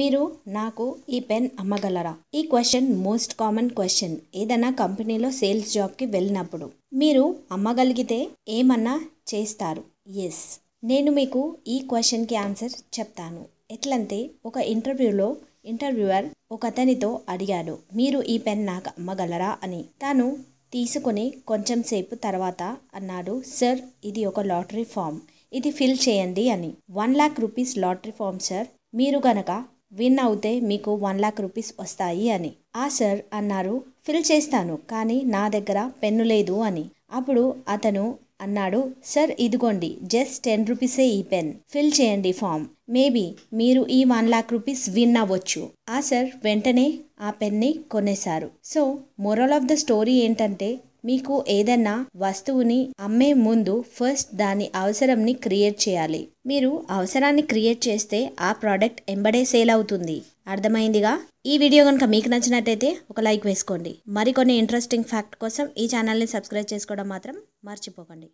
మీరు నాకు ఈ పెన్ అమ్మగలరా ఈ క్వశ్చన్ మోస్ట్ కామన్ క్వశ్చన్ ఏదైనా కంపెనీలో సేల్స్ జాబ్కి వెళ్ళినప్పుడు మీరు అమ్మగలిగితే ఏమన్నా చేస్తారు ఎస్ నేను మీకు ఈ క్వశ్చన్కి ఆన్సర్ చెప్తాను ఎట్లంటే ఒక ఇంటర్వ్యూలో ఇంటర్వ్యూవర్ ఒక అతనితో అడిగాడు మీరు ఈ పెన్ నాకు అమ్మగలరా అని తాను తీసుకుని కొంచెం సేపు తర్వాత అన్నాడు సార్ ఇది ఒక లాటరీ ఫామ్ ఇది ఫిల్ చేయండి అని one lakh rupees lottery form sir మీరు గనక విన్ అవుతే మీకు వన్ లాక్ రూపీస్ వస్తాయి అని ఆ సార్ అన్నారు ఫిల్ చేస్తాను కానీ నా దగ్గర పెన్ను లేదు అని అప్పుడు అతను అన్నాడు సార్ ఇదిగోండి జస్ట్ టెన్ రూపీసే ఈ పెన్ ఫిల్ చేయండి ఫామ్ మేబీ మీరు ఈ వన్ లాక్ రూపీస్ విన్ అవ్వచ్చు ఆ సార్ వెంటనే ఆ పెన్ని కొనేశారు so moral of the story ఏంటంటే మీకు ఏదన్నా వస్తువుని అమ్మే ముందు ఫస్ట్ దాని అవసరంని క్రియేట్ చేయాలి మీరు అవసరాన్ని క్రియేట్ చేస్తే ఆ ప్రోడక్ట్ ఎంబడే సేల్ అవుతుంది అర్థమైందిగా ఈ వీడియో కనుక మీకు నచ్చినట్టయితే ఒక లైక్ వేసుకోండి మరికొన్ని ఇంట్రెస్టింగ్ ఫ్యాక్ట్ కోసం ఈ ఛానల్ని సబ్స్క్రైబ్ చేసుకోవడం మాత్రం మర్చిపోకండి